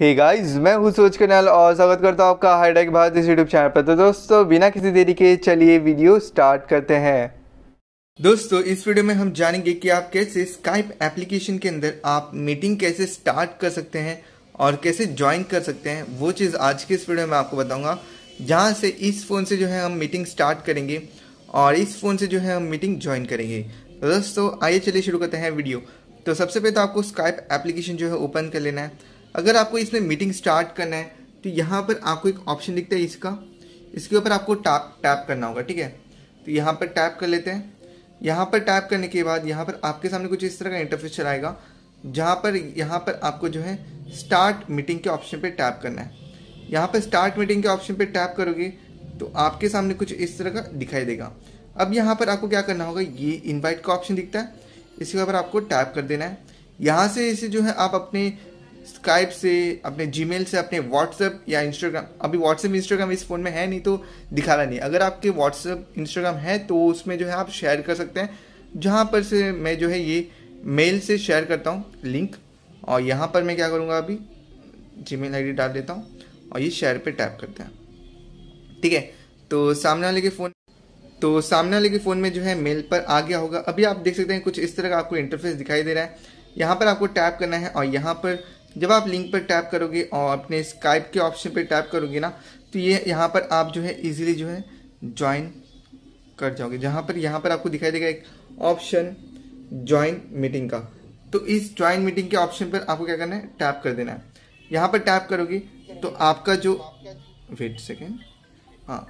hey guys, मैं हूँ सूरज कन्याल और स्वागत करता हूँ आपका हाईटेक भारत इस यूट्यूब चैनल पर तो दोस्तों बिना किसी देरी के चलिए वीडियो स्टार्ट करते हैं दोस्तों इस वीडियो में हम जानेंगे कि आप कैसे स्काइप एप्लीकेशन के अंदर आप मीटिंग कैसे स्टार्ट कर सकते हैं और कैसे ज्वाइन कर सकते हैं वो चीज़ आज के इस वीडियो में आपको बताऊँगा जहाँ से इस फ़ोन से जो है हम मीटिंग स्टार्ट करेंगे और इस फ़ोन से जो है हम मीटिंग ज्वाइन करेंगे तो दोस्तों आइए चलिए शुरू करते हैं वीडियो तो सबसे पहले तो आपको स्काइप एप्लीकेशन जो है ओपन कर लेना है अगर आपको इसमें मीटिंग स्टार्ट करना है तो यहाँ पर आपको एक ऑप्शन दिखता है इसका इसके ऊपर आपको टैप टैप करना होगा ठीक है तो यहाँ पर टैप कर लेते हैं यहाँ पर टैप करने के बाद यहाँ पर आपके सामने कुछ इस तरह का इंटरफेस चलाएगा जहाँ पर यहाँ पर आपको जो है स्टार्ट मीटिंग के ऑप्शन पर टैप करना है यहाँ पर स्टार्ट मीटिंग के ऑप्शन पर टैप करोगे तो आपके सामने कुछ इस तरह का दिखाई देगा अब यहाँ पर आपको क्या करना होगा ये इन्वाइट का ऑप्शन दिखता है इसके ऊपर आपको टैप कर देना है यहाँ से इसे जो है आप अपने स्काइप से अपने जीमेल से अपने व्हाट्सएप या इंस्टाग्राम अभी व्हाट्सएप इंस्टाग्राम इस फ़ोन में है नहीं तो दिखा रहा नहीं अगर आपके व्हाट्सएप इंस्टाग्राम है तो उसमें जो है आप शेयर कर सकते हैं जहाँ पर से मैं जो है ये मेल से शेयर करता हूँ लिंक और यहाँ पर मैं क्या करूँगा अभी जी मेल आई डाल देता हूँ और ये शेयर पर टैप करते हैं ठीक है तो सामने वाले के फ़ोन तो सामने वाले के फ़ोन में जो है मेल पर आ गया होगा अभी आप देख सकते हैं कुछ इस तरह का आपको इंटरफेस दिखाई दे रहा है यहाँ पर आपको टैप करना है और यहाँ पर जब आप लिंक पर टैप करोगे और अपने स्काइप के ऑप्शन पर टैप करोगे ना तो ये यहाँ पर आप जो है इजीली जो है ज्वाइन कर जाओगे जहाँ पर यहाँ पर आपको दिखाई देगा एक ऑप्शन ज्वाइन मीटिंग का तो इस ज्वाइन मीटिंग के ऑप्शन पर आपको क्या करना है टैप कर देना है यहाँ पर टैप करोगे तो आपका जो वेट सेकेंड हाँ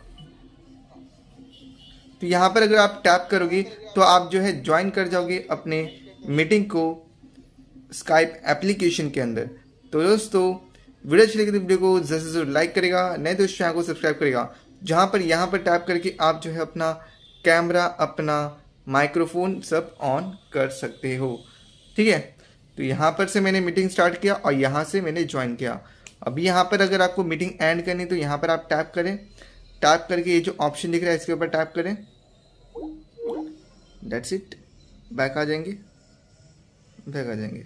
तो यहाँ पर अगर आप टैप करोगे तो आप जो है ज्वाइन कर जाओगे अपने मीटिंग को स्काइप एप्लीकेशन के अंदर तो दोस्तों वीडियो अच्छी लगी तो वीडियो को जरूर जरूर लाइक करेगा नहीं तो इस चैनल को सब्सक्राइब करेगा जहाँ पर यहाँ पर टैप करके आप जो है अपना कैमरा अपना माइक्रोफोन सब ऑन कर सकते हो ठीक है तो यहाँ पर से मैंने मीटिंग स्टार्ट किया और यहाँ से मैंने ज्वाइन किया अभी यहाँ पर अगर आपको मीटिंग एंड करनी तो यहाँ पर आप टैप करें टैप करके ये जो ऑप्शन दिख रहा है इसके ऊपर टैप करें डेट्स इट बैक आ जाएंगे बैक आ जाएंगे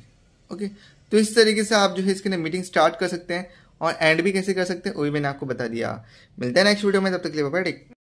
ओके तो इस तरीके से आप जो है इसके लिए मीटिंग स्टार्ट कर सकते हैं और एंड भी कैसे कर सकते हैं वो भी मैंने आपको बता दिया मिलता है नेक्स्ट वीडियो में तब तक लिए